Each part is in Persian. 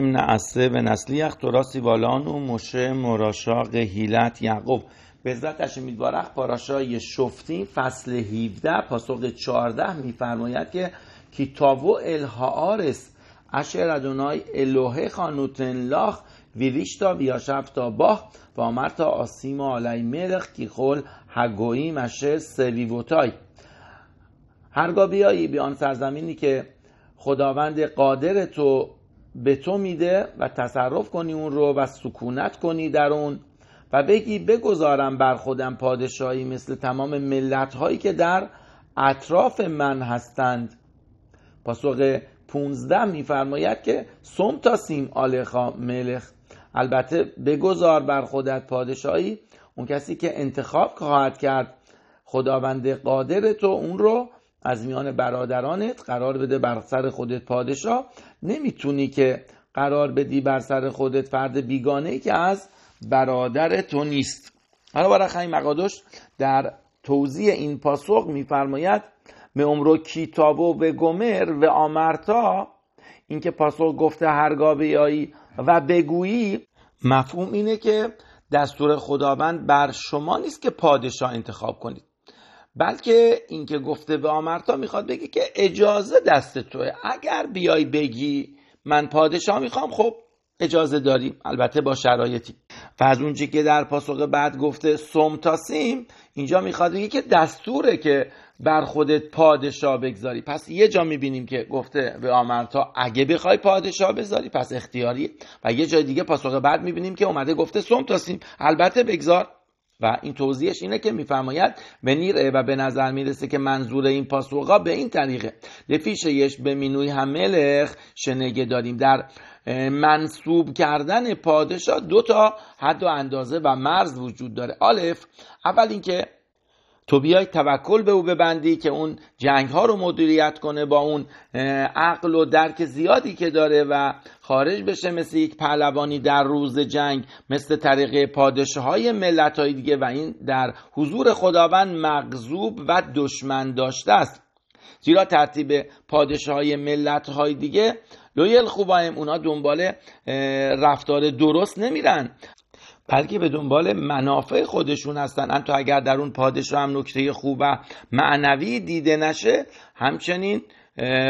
نعسه و نسلی اختراسی والان و مشه مراشاق هیلت یعقوب بعزت هشم بارخ پاراشای شفتین فصل 17 پاسخ 14 میفرماید که کتابو الهاارس اشر ادونای الوه خانوتن لاخ ویریشتا تا باه و آمرتا آسیما آلی مرخ کیخول هگویی مشه سویوتای هرگاه بیایی بیان سرزمینی که خداوند قادر تو به تو میده و تصرف کنی اون رو و سکونت کنی در اون و بگی بگذارم بر خودم پادشاهی مثل تمام ملت هایی که در اطراف من هستند پاسخ 15 میفرماید که سوم تا سیم آلخا ملخ البته بگذار بر خودت پادشاهی اون کسی که انتخاب خواهد کرد خداوند قادر تو اون رو از میان برادرانت قرار بده بر سر خودت پادشاه نمیتونی که قرار بدی بر سر خودت فرد بیگانه ای که از برادر تو نیست حالا خیلی مقادش در توضیح این پاسخ میفرماید به عمرو کیتابو به گمر و آمرتا اینکه پاسخ گفته هرگاه بیایی و بگویی مفهوم اینه که دستور خداوند بر شما نیست که پادشاه انتخاب کنید بلکه اینکه گفته به آمرتا میخواد بگه که اجازه دست توه اگر بیای بگی من پادشاه میخوام خب اجازه داریم البته با شرایطی و از اونجا که در پاسخ بعد گفته سمتاسیم اینجا میخواد بگه که دستوره که بر خودت پادشاه بگذاری پس یه جا میبینیم که گفته به آمرتا اگه بخوای پادشاه بذاری پس اختیاری و یه جای دیگه پاسخ بعد میبینیم که اومده گفته تاسیم. البته بگذار و این توضیحش اینه که میفرماید نیره و به نظر میرسه که منظور این پاسوقا به این طریقه لفیشش به مینوی هملخ شنگه داریم در منصوب کردن پادشاه دو تا حد و اندازه و مرز وجود داره آلف اول اینکه تو بیای توکل به او ببندی که اون جنگ ها رو مدیریت کنه با اون عقل و درک زیادی که داره و خارج بشه مثل یک پهلوانی در روز جنگ مثل طریقه پادشه های ملت های دیگه و این در حضور خداوند مغذوب و دشمن داشته است زیرا ترتیب پادشه های ملت های دیگه لویل خوبایم اونا دنبال رفتار درست نمیرن بلکه به دنبال منافع خودشون هستن انتو اگر در اون پادشاه هم نکته خوب و معنوی دیده نشه همچنین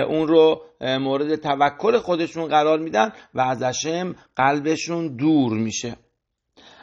اون رو مورد توکل خودشون قرار میدن و از اشم قلبشون دور میشه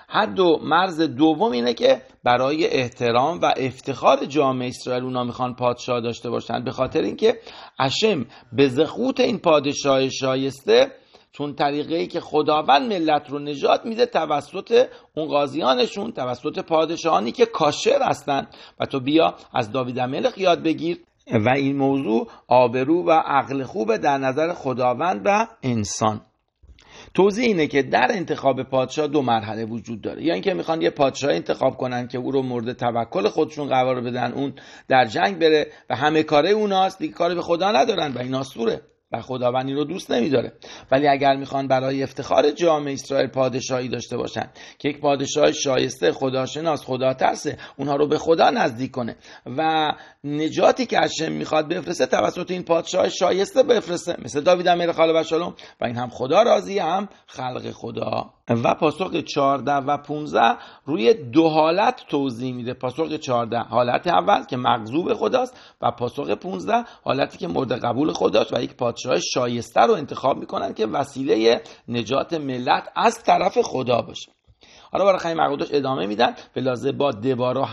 حد دو مرز دوم اینه که برای احترام و افتخار جامعه اسرائیل اونا میخوان پادشاه داشته باشن به خاطر اینکه اشم به زخوت این پادشاه شایسته چون طریقه ای که خداوند ملت رو نجات میده توسط اون قاضیانشون توسط پادشاهانی که کاشر هستن و تو بیا از داوید ملک یاد بگیر و این موضوع آبرو و عقل خوب در نظر خداوند و انسان توضیح اینه که در انتخاب پادشاه دو مرحله وجود داره یا یعنی اینکه میخوان یه پادشاه انتخاب کنن که او رو مورد توکل خودشون قرار بدن اون در جنگ بره و همه کاره اوناست دیگه کاری به خدا ندارن و این آسوره و خداوند رو دوست نمیداره ولی اگر میخوان برای افتخار جامعه اسرائیل پادشاهی داشته باشن که یک پادشاه شایسته خداشناس خدا ترسه اونها رو به خدا نزدیک کنه و نجاتی که هشم میخواد بفرسته توسط این پادشاه شایسته بفرسته مثل داوید امیر خاله و و این هم خدا راضیه هم خلق خدا و پاسخ 14 و 15 روی دو حالت توضیح میده پاسخ 14 حالت اول که مغضوب خداست و پاسخ 15 حالتی که مورد قبول خداست و یک پادشاه شایسته رو انتخاب میکنن که وسیله نجات ملت از طرف خدا باشه حالا برای خیلی ادامه میدن لازه با دوارا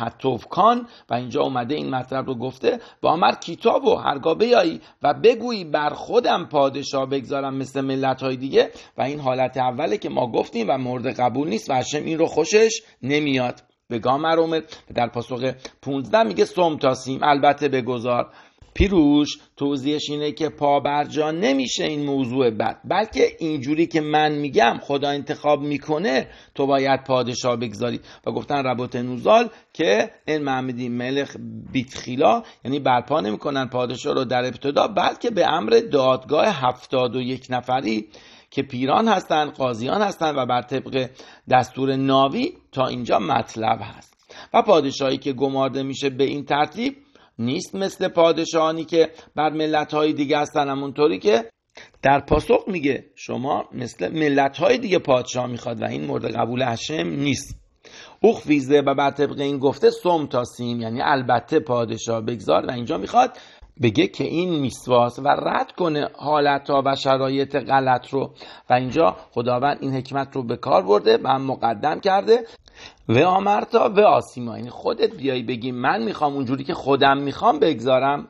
کان و اینجا اومده این مطلب رو گفته با مر کتاب و هرگاه بیایی و بگویی بر خودم پادشاه بگذارم مثل ملت های دیگه و این حالت اوله که ما گفتیم و مورد قبول نیست و هشم این رو خوشش نمیاد به اومد در پاسخ 15 میگه تاسیم البته بگذار پیروش توضیحش اینه که پابرجا نمیشه این موضوع بد بلکه اینجوری که من میگم خدا انتخاب میکنه تو باید پادشاه بگذاری و گفتن ربوت نوزال که این محمدی ملخ بیتخیلا یعنی برپا نمیکنن پادشاه رو در ابتدا بلکه به امر دادگاه هفتاد و یک نفری که پیران هستند قاضیان هستند و بر طبق دستور ناوی تا اینجا مطلب هست و پادشاهی که گمارده میشه به این ترتیب نیست مثل پادشاهانی که بر های دیگه هستن همونطوری که در پاسخ میگه شما مثل های دیگه پادشاه میخواد و این مورد قبول هشم نیست ویزه و بر طبق این گفته سوم تا سیم یعنی البته پادشاه بگذار و اینجا میخواد بگه که این میسواس و رد کنه ها و شرایط غلط رو و اینجا خداوند این حکمت رو به کار برده و مقدم کرده و آمرتا و آسیما یعنی خودت بیای بگی من میخوام اونجوری که خودم میخوام بگذارم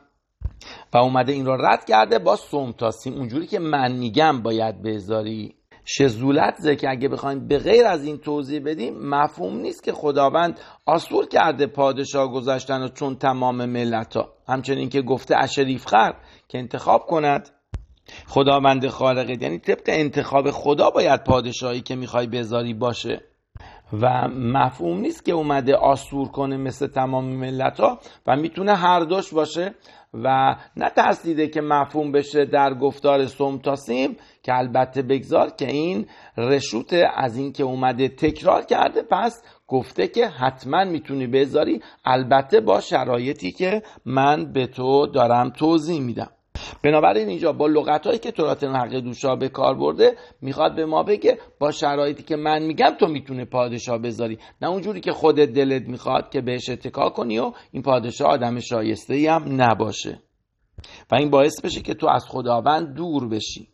و اومده این را رد کرده با سومتاسیم اونجوری که من میگم باید بذاری شزولت زه که اگه بخوایم به غیر از این توضیح بدیم مفهوم نیست که خداوند آسور کرده پادشاه گذاشتن و چون تمام ملت ها همچنین که گفته اشریف خر که انتخاب کند خداوند خالقت یعنی طبق انتخاب خدا باید پادشاهی که میخوای بذاری باشه و مفهوم نیست که اومده آسور کنه مثل تمام ملت ها و میتونه هر دوش باشه و نترسیده که مفهوم بشه در گفتار سمتاسیم که البته بگذار که این رشوت از اینکه اومده تکرار کرده پس گفته که حتما میتونی بذاری البته با شرایطی که من به تو دارم توضیح میدم بنابراین اینجا با لغت هایی که تورات حق دوشا به کار برده میخواد به ما بگه با شرایطی که من میگم تو میتونه پادشاه بذاری نه اونجوری که خود دلت میخواد که بهش اتکا کنی و این پادشاه آدم شایسته هم نباشه و این باعث بشه که تو از خداوند دور بشی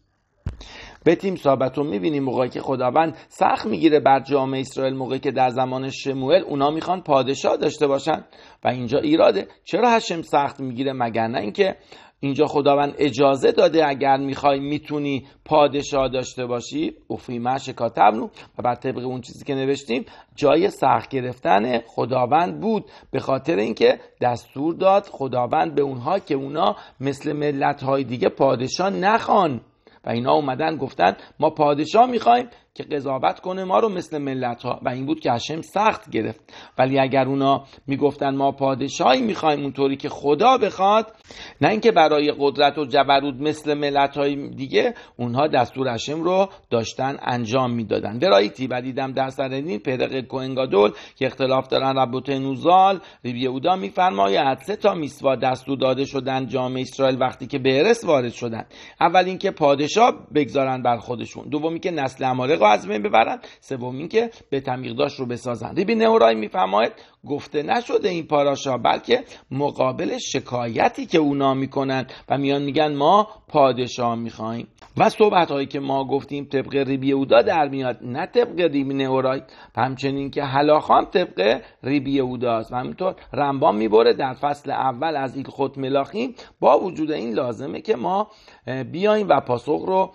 به تیم صحبتون میبینیم موقعی که خداوند سخت میگیره بر جامعه اسرائیل موقعی که در زمان شموئل اونا میخوان پادشاه داشته باشن و اینجا ایراده چرا هشم سخت میگیره مگر نه اینکه اینجا خداوند اجازه داده اگر میخوای میتونی پادشاه داشته باشی مش کاتبنو و بعد طبق اون چیزی که نوشتیم جای سخت گرفتن خداوند بود به خاطر اینکه دستور داد خداوند به اونها که اونا مثل ملت های دیگه پادشاه نخوان و اینا اومدن گفتن ما پادشاه میخوایم که قضاوت کنه ما رو مثل ملت ها و این بود که هشم سخت گرفت ولی اگر اونا میگفتن ما پادشاهی میخوایم اونطوری که خدا بخواد نه اینکه برای قدرت و جبروت مثل ملت های دیگه اونها دستور هشم رو داشتن انجام میدادن درایتی و دیدم در سرنین پرق کوهنگادول که اختلاف دارن ربوت نوزال ریبی اودا میفرماید سه تا میسوا دستور داده شدن جامعه اسرائیل وقتی که به وارد شدن اول اینکه پادشاه بگذارن بر خودشون دومی که نسل از بین ببرن سوم که به داشت رو بسازن ریبی نورای میفرماید گفته نشده این پاراشا بلکه مقابل شکایتی که اونا میکنن و میان میگن ما پادشاه میخواهیم و صحبت هایی که ما گفتیم طبق ریبی اودا در میاد نه طبق ریبی نورای و همچنین که هلاخان طبق ریبی است و همینطور رنبان میبره در فصل اول از ایل خود ملاخیم با وجود این لازمه که ما بیایم و پاسخ رو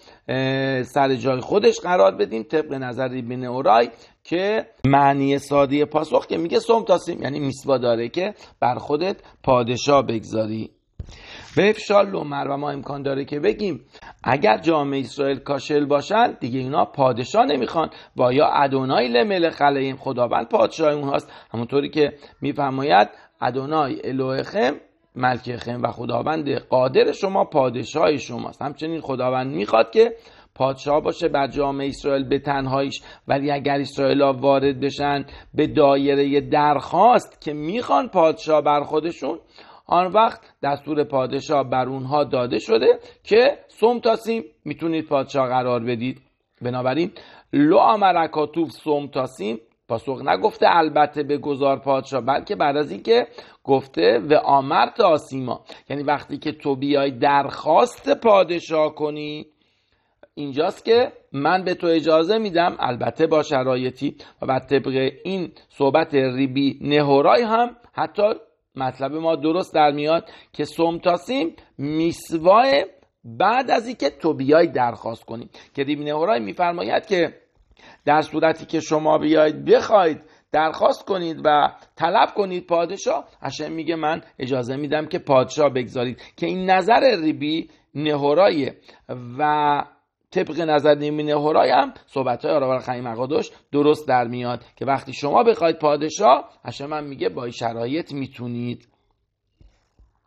سر جای خودش قرار بدیم طبق نظر بین اورای که معنی ساده پاسخ که میگه سوم تاسیم یعنی میسوا داره که بر خودت پادشاه بگذاری به افشال لومر و ما امکان داره که بگیم اگر جامعه اسرائیل کاشل باشن دیگه اینا پادشاه نمیخوان و یا ادونای لمل خلیم خداوند پادشاه اونهاست همونطوری که میفرماید ادونای الوهخم ملک خیم و خداوند قادر شما پادشاه شماست همچنین خداوند میخواد که پادشاه باشه بر جامعه اسرائیل به تنهاییش ولی اگر اسرائیل ها وارد بشن به دایره درخواست که میخوان پادشاه بر خودشون آن وقت دستور پادشاه بر اونها داده شده که سوم تاسیم میتونید پادشاه قرار بدید بنابراین لو امرکاتوف سوم تاسیم پاسخ نگفته البته به گذار پادشاه بلکه بعد از اینکه گفته و آمرت آسیما یعنی وقتی که تو بیای درخواست پادشاه کنی اینجاست که من به تو اجازه میدم البته با شرایطی و بعد طبق این صحبت ریبی نهورای هم حتی مطلب ما درست در میاد که سمتاسیم میسوای بعد از اینکه تو بیای درخواست کنی که ریبی نهورای میفرماید که در صورتی که شما بیاید بخواید درخواست کنید و طلب کنید پادشاه هشم میگه من اجازه میدم که پادشاه بگذارید که این نظر ریبی نهورایه و طبق نظر نیمی نهورای هم صحبت های آرابر خیم درست در میاد که وقتی شما بخواید پادشاه هشم هم میگه با شرایط میتونید